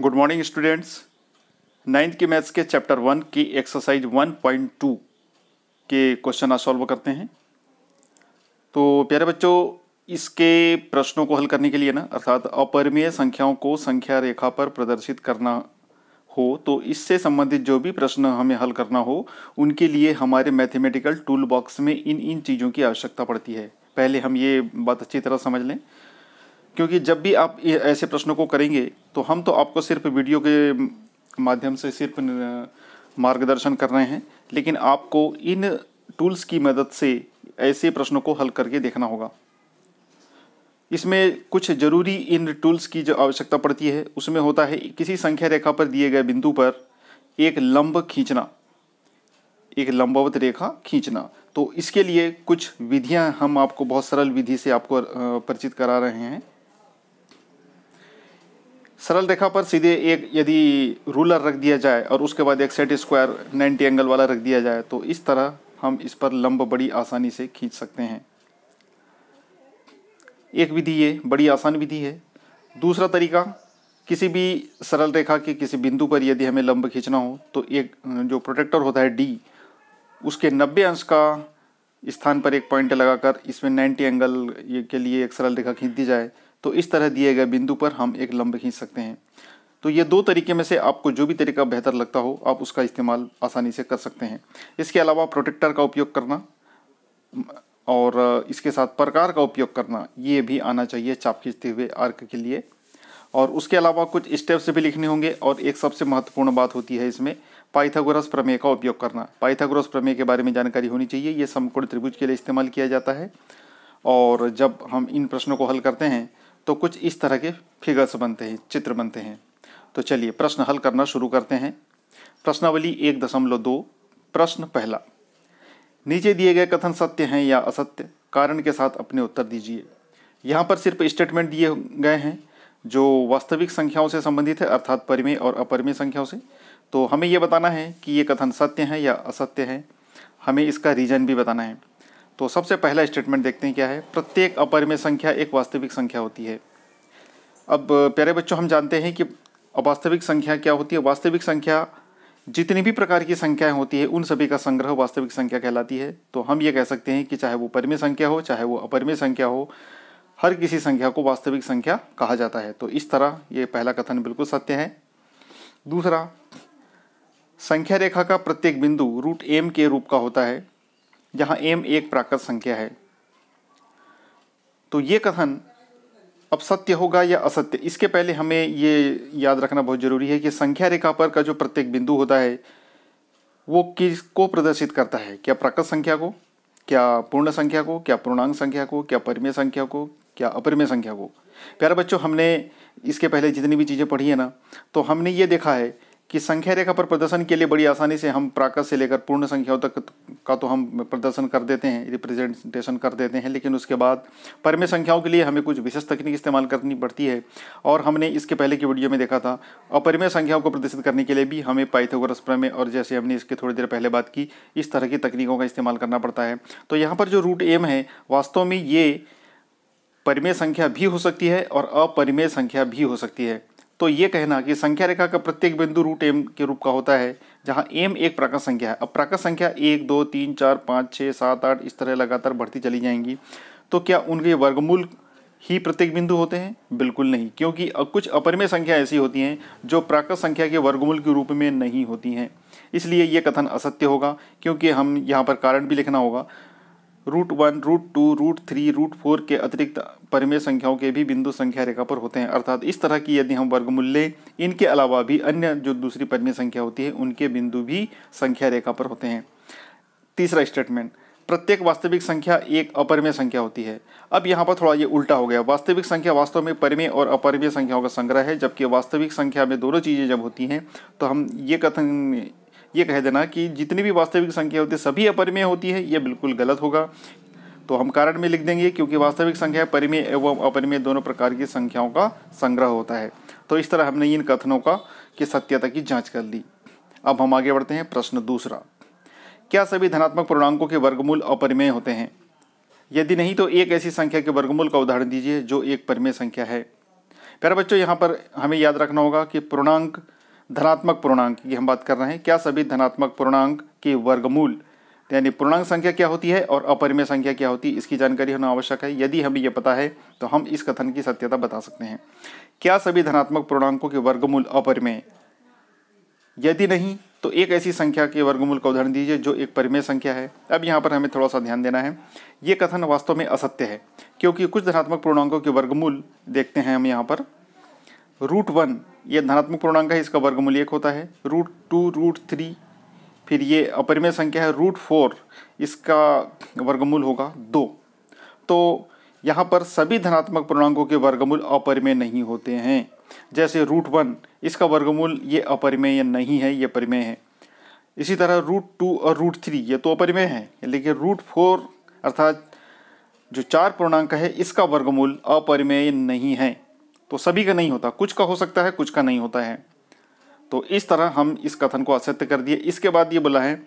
good morning students ninth के maths के chapter one की एक्सरसाइज वन पॉइंट टू के क्वेश्चन आज सॉल्व करते हैं तो प्यारे बच्चों इसके प्रश्नों को हल करने के लिए ना अर्थात अपरिमेय संख्याओं को संख्या रेखा पर प्रदर्शित करना हो तो इससे संबंधित जो भी प्रश्न हमें हल करना हो उनके लिए हमारे मैथमेटिकल टूल बॉक्स में इन इन चीज़ों की आवश्यकता पड़ती है पहले हम ये बात अच्छी तरह समझ लें क्योंकि जब भी आप ऐसे प्रश्नों को करेंगे तो हम तो आपको सिर्फ वीडियो के माध्यम से सिर्फ मार्गदर्शन कर रहे हैं लेकिन आपको इन टूल्स की मदद से ऐसे प्रश्नों को हल करके देखना होगा इसमें कुछ जरूरी इन टूल्स की जो आवश्यकता पड़ती है उसमें होता है किसी संख्या रेखा पर दिए गए बिंदु पर एक लंब खींचना एक लंबवत रेखा खींचना तो इसके लिए कुछ विधियां हम आपको बहुत सरल विधि से आपको परिचित करा रहे हैं सरल रेखा पर सीधे एक यदि रूलर रख दिया जाए और उसके बाद एक सेट स्क्वायर 90 एंगल वाला रख दिया जाए तो इस तरह हम इस पर लंब बड़ी आसानी से खींच सकते हैं एक विधि ये बड़ी आसान विधि है दूसरा तरीका किसी भी सरल रेखा के किसी बिंदु पर यदि हमें लंब खींचना हो तो एक जो प्रोटेक्टर होता है डी उसके नब्बे अंश का स्थान पर एक पॉइंट लगाकर इसमें नाइन्टी एंगल के लिए एक सरल रेखा खींच दी जाए तो इस तरह दिए गए बिंदु पर हम एक लंब खींच सकते हैं तो ये दो तरीके में से आपको जो भी तरीका बेहतर लगता हो आप उसका इस्तेमाल आसानी से कर सकते हैं इसके अलावा प्रोटेक्टर का उपयोग करना और इसके साथ प्रकार का उपयोग करना ये भी आना चाहिए चाप खींचते हुए आर्क के लिए और उसके अलावा कुछ स्टेप्स भी लिखने होंगे और एक सबसे महत्वपूर्ण बात होती है इसमें पाइथागोरस प्रमेय का उपयोग करना पाइथागोरस प्रमेय के बारे में जानकारी होनी चाहिए ये समकोण त्रिभुज के लिए इस्तेमाल किया जाता है और जब हम इन प्रश्नों को हल करते हैं तो कुछ इस तरह के फिगर्स बनते हैं चित्र बनते हैं तो चलिए प्रश्न हल करना शुरू करते हैं प्रश्नावली एक दशमलव दो प्रश्न पहला नीचे दिए गए कथन सत्य हैं या असत्य कारण के साथ अपने उत्तर दीजिए यहाँ पर सिर्फ स्टेटमेंट दिए गए हैं जो वास्तविक संख्याओं से संबंधित है अर्थात परिमेय और अपरिमेय संख्याओं से तो हमें ये बताना है कि ये कथन सत्य हैं या असत्य हैं हमें इसका रीजन भी बताना है तो सबसे पहला स्टेटमेंट देखते हैं क्या है प्रत्येक अपरिमेय संख्या एक वास्तविक संख्या होती है अब प्यारे बच्चों हम जानते हैं कि अवास्तविक संख्या क्या होती है वास्तविक संख्या जितनी भी प्रकार की संख्याएं होती है उन सभी का संग्रह वास्तविक संख्या कहलाती है तो हम ये कह सकते हैं कि चाहे वो परिमेय संख्या हो चाहे वो अपरिमेय संख्या हो हर किसी संख्या को वास्तविक संख्या कहा जाता है तो इस तरह ये पहला कथन बिल्कुल सत्य है दूसरा संख्या रेखा का प्रत्येक बिंदु रूट एम के रूप का होता है जहाँ एम एक प्राकृत संख्या है तो ये कथन अब सत्य होगा या असत्य इसके पहले हमें ये याद रखना बहुत ज़रूरी है कि संख्या रेखा पर का जो प्रत्येक बिंदु होता है वो किस को प्रदर्शित करता है क्या प्राकृत संख्या को क्या पूर्ण संख्या को क्या पूर्णांग संख्या को क्या परिमेय संख्या को क्या अपरिमेय संख्या को प्यारे बच्चों हमने इसके पहले जितनी भी चीज़ें पढ़ी है ना तो हमने ये देखा है कि संख्या रेखा पर प्रदर्शन के लिए बड़ी आसानी से हम प्राकृत से लेकर पूर्ण संख्याओं तक का तो हम प्रदर्शन कर देते हैं रिप्रेजेंटेशन कर देते हैं लेकिन उसके बाद परमे संख्याओं के लिए हमें कुछ विशेष तकनीक इस्तेमाल करनी पड़ती है और हमने इसके पहले की वीडियो में देखा था अपरिमय संख्याओं को प्रदर्शित करने के लिए भी हमें पाइथागोरस प्रमेय और जैसे हमने इसके थोड़ी देर पहले बात की इस तरह की तकनीकों का इस्तेमाल करना पड़ता है तो यहाँ पर जो रूट एम है वास्तव में ये परिमेय संख्या भी हो सकती है और अपरिमेय संख्या भी हो सकती है तो ये कहना कि संख्या रेखा का प्रत्येक बिंदु रूट एम के रूप का होता है जहाँ एम एक प्राकृत संख्या है अब प्राकृत संख्या एक दो तीन चार पाँच छः सात आठ इस तरह लगातार बढ़ती चली जाएंगी तो क्या उनके वर्गमूल ही प्रत्येक बिंदु होते हैं बिल्कुल नहीं क्योंकि कुछ अपरिमय संख्या ऐसी होती हैं जो प्राकृत संख्या के वर्गमूल के रूप में नहीं होती हैं इसलिए ये कथन असत्य होगा क्योंकि हम यहाँ पर कारण भी लिखना होगा root one root two root three root four के अतिरिक्त परिमेय संख्याओं के भी बिंदु संख्या रेखा पर होते हैं अर्थात इस तरह की यदि हम वर्गमूल्य इनके अलावा भी अन्य जो दूसरी परिमेय संख्या होती है उनके बिंदु भी संख्या रेखा पर होते हैं तीसरा स्टेटमेंट प्रत्येक वास्तविक संख्या एक अपरिमेय संख्या होती है अब यहाँ पर थोड़ा ये उल्टा हो गया वास्तविक संख्या वास्तव में परिमेय और अपरिमेय संख्याओं का संग्रह है जबकि वास्तविक संख्या में दोनों चीज़ें जब होती हैं तो हम ये कथन ये कह देना कि जितनी भी वास्तविक संख्या होती है सभी अपरिमेय होती है ये बिल्कुल गलत होगा तो हम कारण में लिख देंगे क्योंकि वास्तविक संख्या परिमेय एवं अपरिमेय दोनों प्रकार की संख्याओं का संग्रह होता है तो इस तरह हमने इन कथनों का की सत्यता की जांच कर ली अब हम आगे बढ़ते हैं प्रश्न दूसरा क्या सभी धनात्मक पूर्णांकों के वर्गमूल अपरिमेय होते हैं यदि नहीं तो एक ऐसी संख्या के वर्गमूल का उदाहरण दीजिए जो एक परिमेय संख्या है प्यारे बच्चों यहाँ पर हमें याद रखना होगा कि पूर्णांक धनात्मक पूर्णांक की हम बात कर रहे हैं क्या सभी धनात्मक पूर्णांक के वर्गमूल यानी पूर्णांक संख्या क्या होती है और अपरिमेय संख्या क्या होती है इसकी जानकारी होना आवश्यक है यदि हमें यह पता है तो हम इस कथन की सत्यता बता सकते हैं क्या सभी धनात्मक पूर्णांकों के वर्गमूल अपरिमेय यदि नहीं तो एक ऐसी संख्या के वर्गमूल का उदाहरण दीजिए जो एक परिमेय संख्या है अब यहाँ पर हमें थोड़ा सा ध्यान देना है ये कथन वास्तव में असत्य है क्योंकि कुछ धनात्मक पूर्णांकों के वर्गमूल देखते हैं हम यहाँ पर रूट वन ये धनात्मक पूर्णांक है इसका वर्गमूल एक होता है रूट टू रूट थ्री फिर ये अपरिमेय संख्या है रूट फोर इसका वर्गमूल होगा दो तो यहाँ पर सभी धनात्मक पूर्णांकों के वर्गमूल अपरिमेय नहीं होते हैं जैसे रूट वन इसका वर्गमूल ये अपरिमेय नहीं है ये परिमेय है इसी तरह रूट टू और रूट थ्री ये तो अपरिमेय है लेकिन रूट फोर अर्थात जो चार पूर्णांक है इसका वर्गमूल अपरिमेय नहीं है तो सभी का नहीं होता कुछ का हो सकता है कुछ का नहीं होता है तो इस तरह हम इस कथन को असत्य कर दिए इसके बाद ये बोला है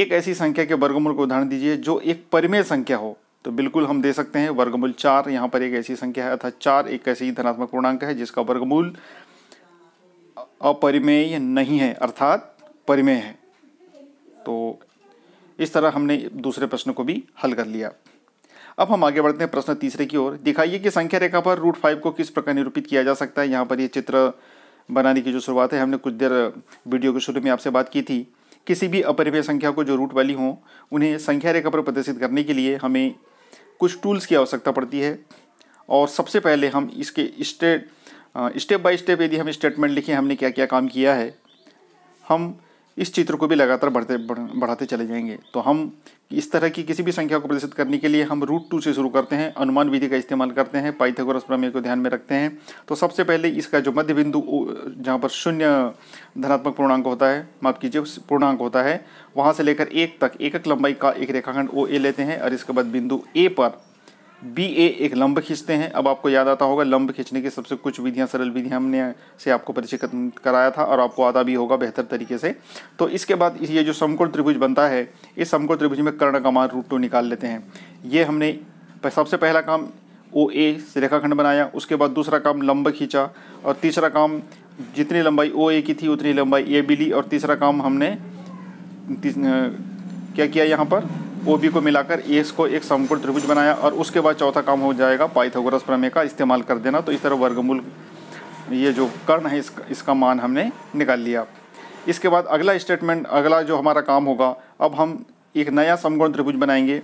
एक ऐसी संख्या के वर्गमूल को उदाहरण दीजिए जो एक परिमेय संख्या हो तो बिल्कुल हम दे सकते हैं वर्गमूल चार यहाँ पर एक ऐसी संख्या है अर्थात चार एक ऐसी धनात्मक पूर्णांक है जिसका वर्गमूल अपरिमेय नहीं है अर्थात परिमेय है तो इस तरह हमने दूसरे प्रश्न को भी हल कर लिया अब हम आगे बढ़ते हैं प्रश्न तीसरे की ओर दिखाइए कि संख्या रेखा पर रूट फाइव को किस प्रकार निरूपित किया जा सकता है यहाँ पर ये चित्र बनाने की जो शुरुआत है हमने कुछ देर वीडियो के शुरू में आपसे बात की थी किसी भी अपरिमय संख्या को जो रूट वाली हों उन्हें संख्या रेखा पर प्रदर्शित करने के लिए हमें कुछ टूल्स की आवश्यकता पड़ती है और सबसे पहले हम इसके स्टेट स्टेप बाय स्टेप यदि हम स्टेटमेंट लिखें हमने क्या क्या काम किया है हम इस चित्र को भी लगातार बढ़ते बढ़ाते चले जाएंगे तो हम इस तरह की किसी भी संख्या को प्रदर्शित करने के लिए हम रूट टू से शुरू करते हैं अनुमान विधि का इस्तेमाल करते हैं पाइथागोरस प्रमेय को ध्यान में रखते हैं तो सबसे पहले इसका जो मध्य बिंदु जहाँ पर शून्य धनात्मक पूर्णांक होता है माफ कीजिए पूर्णांक होता है वहाँ से लेकर एक तक एकक लंबाई का एक रेखाखंड ओ ए लेते हैं और इसके बाद बिंदु ए पर बी ए एक लंब खींचते हैं अब आपको याद आता होगा लंब खींचने की सबसे कुछ विधियां सरल विधियां हमने से आपको परिचय कराया था और आपको आता भी होगा बेहतर तरीके से तो इसके बाद ये जो समकोण त्रिभुज बनता है इस समकोण त्रिभुज में कर्ण का मान रूट टू निकाल लेते हैं ये हमने सबसे पहला काम ओ ए से रेखाखंड बनाया उसके बाद दूसरा काम लंब खींचा और तीसरा काम जितनी लंबाई ओ ए की थी उतनी लंबाई ए बी ली और तीसरा काम हमने क्या किया यहाँ पर ओ बी को मिलाकर एस को एक समकोण त्रिभुज बनाया और उसके बाद चौथा काम हो जाएगा पाइथागोरस प्रमेय का इस्तेमाल कर देना तो इस तरह वर्गमूल ये जो कर्ण है इसका इसका मान हमने निकाल लिया इसके बाद अगला स्टेटमेंट अगला जो हमारा काम होगा अब हम एक नया समकोण त्रिभुज बनाएंगे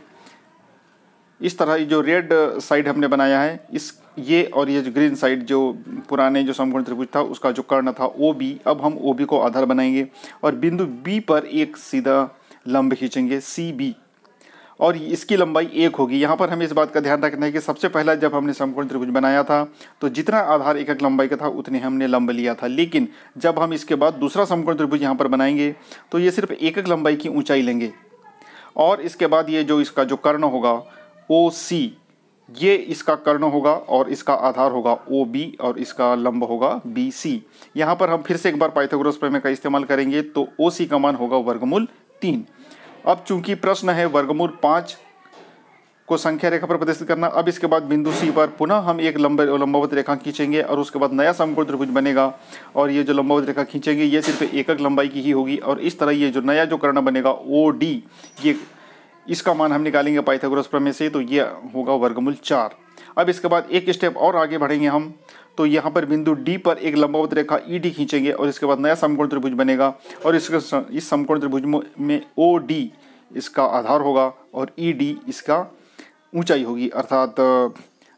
इस तरह जो रेड साइड हमने बनाया है इस ये और ये जो ग्रीन साइड जो पुराने जो समकोण त्रिभुज था उसका जो कर्ण था ओ बी अब हम ओ बी को आधार बनाएंगे और बिंदु बी पर एक सीधा लंब खींचेंगे सी बी और इसकी लंबाई एक होगी यहाँ पर हमें इस बात का ध्यान रखना है कि सबसे पहला जब हमने समकोण त्रिभुज बनाया था तो जितना आधार एकक लंबाई का था उतने हमने लंब लिया था लेकिन जब हम इसके बाद दूसरा समकोण त्रिभुज यहाँ पर बनाएंगे तो ये सिर्फ एकक लंबाई की ऊंचाई लेंगे और इसके बाद ये जो इसका जो कर्ण होगा ओ सी ये इसका कर्ण होगा और इसका आधार होगा ओ बी और इसका लंब होगा बी सी यहाँ पर हम फिर से एक बार पाइथागोरस प्रमेय का इस्तेमाल करेंगे तो ओ सी का मान होगा वर्गमूल तीन अब चूंकि प्रश्न है वर्गमूल पाँच को संख्या रेखा पर प्रदर्शित करना अब इसके बाद बिंदु सी पर पुनः हम एक लंबे लंबावत रेखा खींचेंगे और उसके बाद नया समकोण त्रिभुज बनेगा और ये जो लंबावत रेखा खींचेंगे ये सिर्फ एकक लंबाई की ही होगी और इस तरह ये जो नया जो कर्ण बनेगा ओ डी ये इसका मान हम निकालेंगे पाइथागोरस प्रमेय से तो ये होगा वर्गमूल चार अब इसके बाद एक स्टेप और आगे बढ़ेंगे हम तो यहाँ पर बिंदु डी पर एक लंबावत रेखा ई e डी खींचेंगे और इसके बाद नया समकोण त्रिभुज बनेगा और इसके इस समकोण त्रिभुज में ओ डी इसका आधार होगा और ई e डी इसका ऊंचाई होगी अर्थात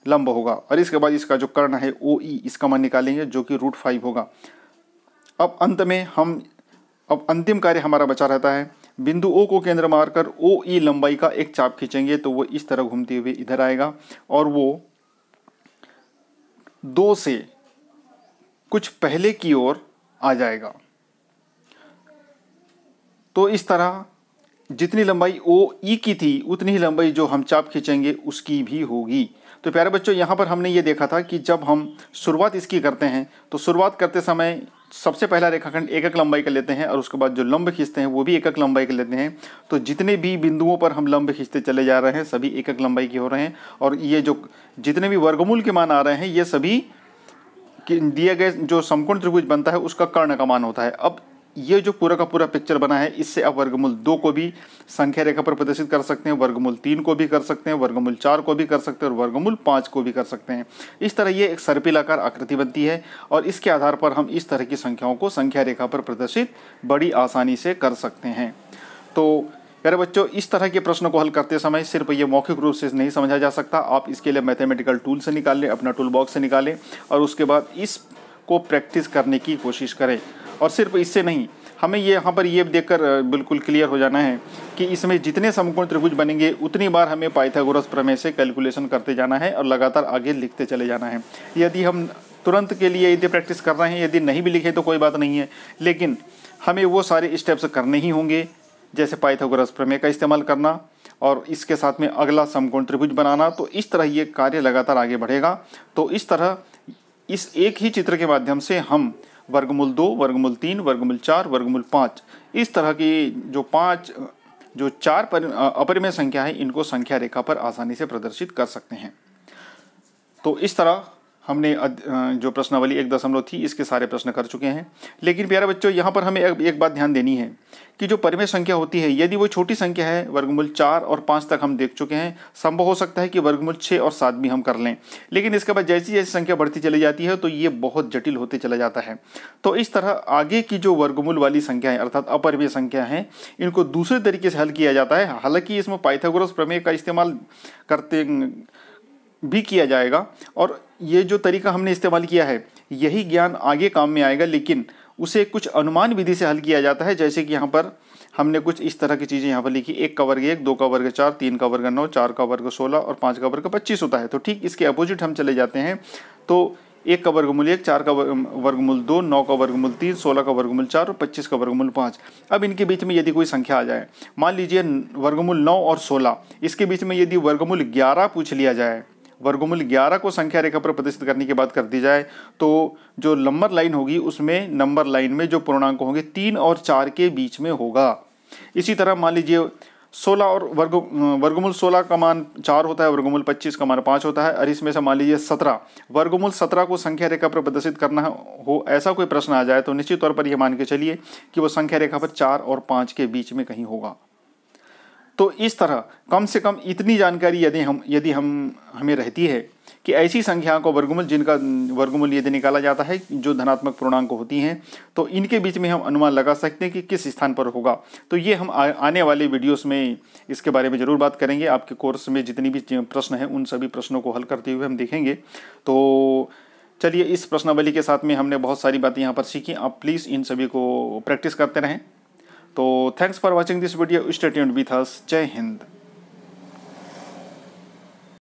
लंब होगा और इसके बाद इसका जो कर्ण है ओ ई e, इसका मान निकालेंगे जो कि रूट फाइव होगा अब अंत में हम अब अंतिम कार्य हमारा बचा रहता है बिंदु ओ को केंद्र मारकर ओ ई लंबाई का एक चाप खींचेंगे तो वो इस तरह घूमते हुए इधर आएगा और वो दो से कुछ पहले की ओर आ जाएगा तो इस तरह जितनी लंबाई ओ ई e की थी उतनी ही लंबाई जो हम चाप खींचेंगे उसकी भी होगी तो प्यारे बच्चों यहाँ पर हमने ये देखा था कि जब हम शुरुआत इसकी करते हैं तो शुरुआत करते समय सबसे पहला रेखाखंड एकक लंबाई का लेते हैं और उसके बाद जो लंब खींचते हैं वो भी एक एक लंबाई का लेते हैं तो जितने भी बिंदुओं पर हम लंब खींचते चले जा रहे हैं सभी एक एक लंबाई के हो रहे हैं और ये जो जितने भी वर्गमूल के मान आ रहे हैं ये सभी दिए गए जो समकोण त्रिभुज बनता है उसका कर्ण का मान होता है अब ये जो पूरा का पूरा पिक्चर बना है इससे आप वर्गमूल दो को भी संख्या रेखा पर प्रदर्शित कर सकते हैं वर्गमूल तीन को भी कर सकते हैं वर्गमूल चार को भी कर सकते हैं और वर्गमूल पाँच को भी कर सकते हैं इस तरह ये एक सर्पिलाकार आकृति बनती है और इसके आधार पर हम इस तरह की संख्याओं को संख्या रेखा पर प्रदर्शित बड़ी आसानी से कर सकते हैं तो अरे बच्चों इस तरह के प्रश्नों को हल करते समय सिर्फ ये मौखिक रूप से नहीं समझा जा सकता आप इसके लिए मैथमेटिकल टूल से निकाल लें अपना टूल बॉक्स से निकालें और उसके बाद इस को प्रैक्टिस करने की कोशिश करें और सिर्फ इससे नहीं हमें ये यहाँ पर ये देखकर बिल्कुल क्लियर हो जाना है कि इसमें जितने समकोण त्रिभुज बनेंगे उतनी बार हमें पाइथागोरस प्रमेय से कैलकुलेशन करते जाना है और लगातार आगे लिखते चले जाना है यदि हम तुरंत के लिए यदि प्रैक्टिस कर रहे हैं यदि नहीं भी लिखे तो कोई बात नहीं है लेकिन हमें वो सारे स्टेप्स करने ही होंगे जैसे पाइथागोरस प्रमेय का इस्तेमाल करना और इसके साथ में अगला समकोण त्रिभुज बनाना तो इस तरह ये कार्य लगातार आगे बढ़ेगा तो इस तरह इस एक ही चित्र के माध्यम से हम वर्गमूल दो वर्गमूल तीन वर्गमूल चार वर्गमूल पाँच इस तरह की जो पाँच जो चार पर अपरिमेय संख्या है इनको संख्या रेखा पर आसानी से प्रदर्शित कर सकते हैं तो इस तरह हमने जो प्रश्नावली एक दशमलव थी इसके सारे प्रश्न कर चुके हैं लेकिन प्यारे बच्चों यहाँ पर हमें एक बात ध्यान देनी है कि जो परिमेय संख्या होती है यदि वो छोटी संख्या है वर्गमूल चार और पाँच तक हम देख चुके हैं संभव हो सकता है कि वर्गमूल छः और सात भी हम कर लें लेकिन इसके बाद जैसी जैसी संख्या बढ़ती चली जाती है तो ये बहुत जटिल होते चला जाता है तो इस तरह आगे की जो वर्गमूल वाली संख्या है अर्थात अपरिमेय संख्या है इनको दूसरे तरीके से हल किया जाता है हालांकि इसमें पाइथागोरस प्रमेय का इस्तेमाल करते भी किया जाएगा और ये जो तरीका हमने इस्तेमाल किया है यही ज्ञान आगे काम में आएगा लेकिन उसे कुछ अनुमान विधि से हल किया जाता है जैसे कि यहाँ पर हमने कुछ इस तरह की चीज़ें यहाँ पर लिखी एक का वर्ग एक दो का वर्ग चार तीन का वर्ग नौ चार का वर्ग सोलह और पाँच का वर्ग पच्चीस होता है तो ठीक इसके अपोजिट हम चले जाते हैं तो एक का वर्गमूल एक चार का वर्गमूल दो नौ का वर्गमूल तीन सोलह का वर्गमूल चार और पच्चीस का वर्गमूल पाँच अब इनके बीच में यदि कोई संख्या आ जाए मान लीजिए वर्गमूल नौ और सोलह इसके बीच में यदि वर्गमूल ग्यारह पूछ लिया जाए वर्गमूल 11 को संख्या रेखा पर प्रदर्शित करने की बात कर दी जाए तो जो लंबर लाइन होगी उसमें नंबर लाइन में जो पूर्णांक होंगे तीन और चार के बीच में होगा इसी तरह मान लीजिए सोलह और वर्ग वर्गमूल सोलह का मान चार होता है वर्गमूल पच्चीस का मान पाँच होता है और इसमें से मान लीजिए सत्रह वर्गमूल सत्रह को संख्या रेखा पर प्रदर्शित करना हो ऐसा कोई प्रश्न आ जाए तो निश्चित तौर पर यह मान के चलिए कि वो संख्या रेखा पर चार और पाँच के बीच में कहीं होगा तो इस तरह कम से कम इतनी जानकारी यदि हम यदि हम हमें रहती है कि ऐसी संख्या को वर्गमूल जिनका वर्गमूल यदि निकाला जाता है जो धनात्मक पूर्णांक होती हैं तो इनके बीच में हम अनुमान लगा सकते हैं कि किस स्थान पर होगा तो ये हम आ, आने वाले वीडियोस में इसके बारे में ज़रूर बात करेंगे आपके कोर्स में जितनी भी प्रश्न हैं उन सभी प्रश्नों को हल करते हुए हम देखेंगे तो चलिए इस प्रश्नावली के साथ में हमने बहुत सारी बातें यहाँ पर सीखी आप प्लीज़ इन सभी को प्रैक्टिस करते रहें तो thanks for watching this video stay with us जय हिंद